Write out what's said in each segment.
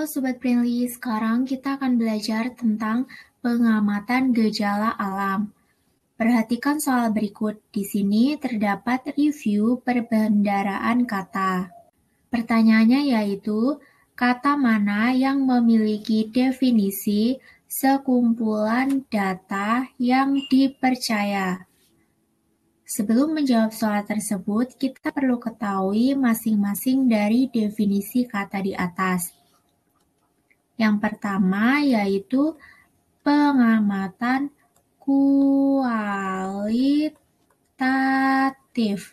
Halo Sobat Prinly, sekarang kita akan belajar tentang pengamatan gejala alam. Perhatikan soal berikut. Di sini terdapat review perbendaraan kata. Pertanyaannya yaitu, kata mana yang memiliki definisi sekumpulan data yang dipercaya? Sebelum menjawab soal tersebut, kita perlu ketahui masing-masing dari definisi kata di atas. Yang pertama yaitu pengamatan kualitatif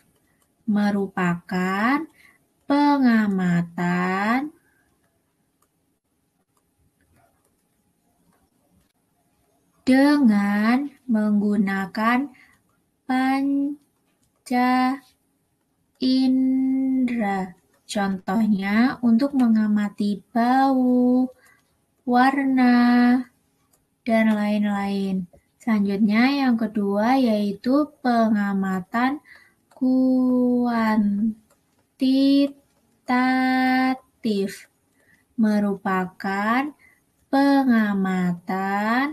merupakan pengamatan dengan menggunakan panca indera. Contohnya untuk mengamati bau, warna, dan lain-lain. Selanjutnya yang kedua yaitu pengamatan kuantitatif merupakan pengamatan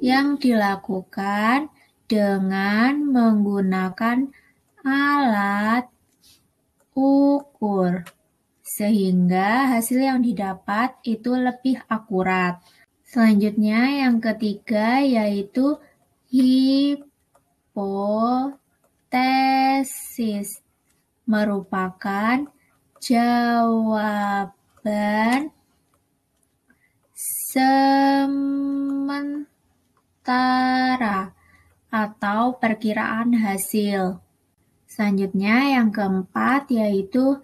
yang dilakukan dengan menggunakan alat ukur sehingga hasil yang didapat itu lebih akurat. Selanjutnya yang ketiga yaitu hipotesis merupakan jawaban sementara atau perkiraan hasil. Selanjutnya yang keempat yaitu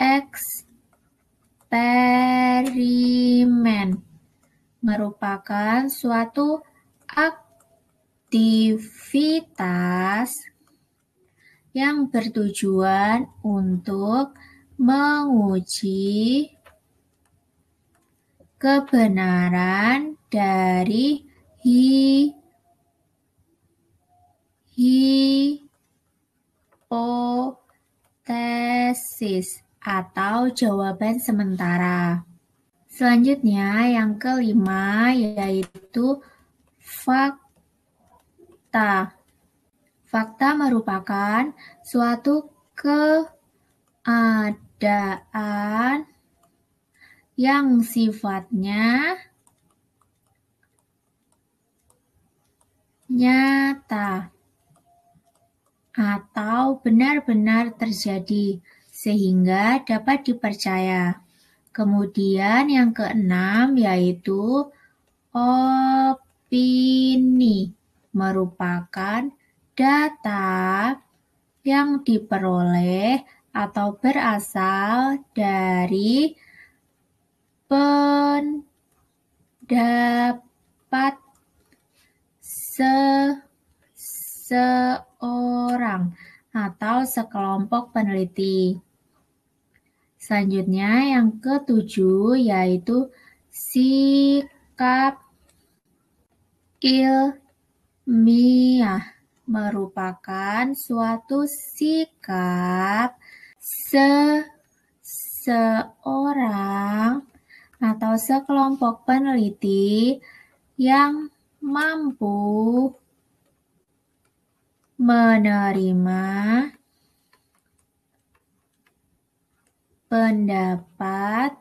eksperimen merupakan suatu aktivitas yang bertujuan untuk menguji kebenaran dari hi hipotesis atau jawaban sementara. Selanjutnya yang kelima yaitu fakta. Fakta merupakan suatu keadaan yang sifatnya nyata atau benar-benar terjadi sehingga dapat dipercaya. Kemudian yang keenam yaitu opini merupakan data yang diperoleh atau berasal dari pendapat seseorang atau sekelompok peneliti. Selanjutnya yang ketujuh yaitu sikap ilmiah merupakan suatu sikap seseorang atau sekelompok peneliti yang mampu menerima pendapat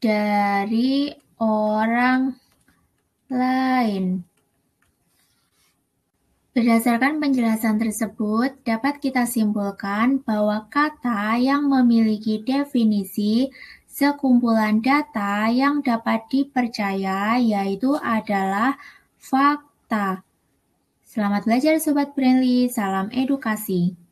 dari orang lain. Berdasarkan penjelasan tersebut, dapat kita simpulkan bahwa kata yang memiliki definisi sekumpulan data yang dapat dipercaya yaitu adalah fakta. Selamat belajar Sobat Brainly, salam edukasi.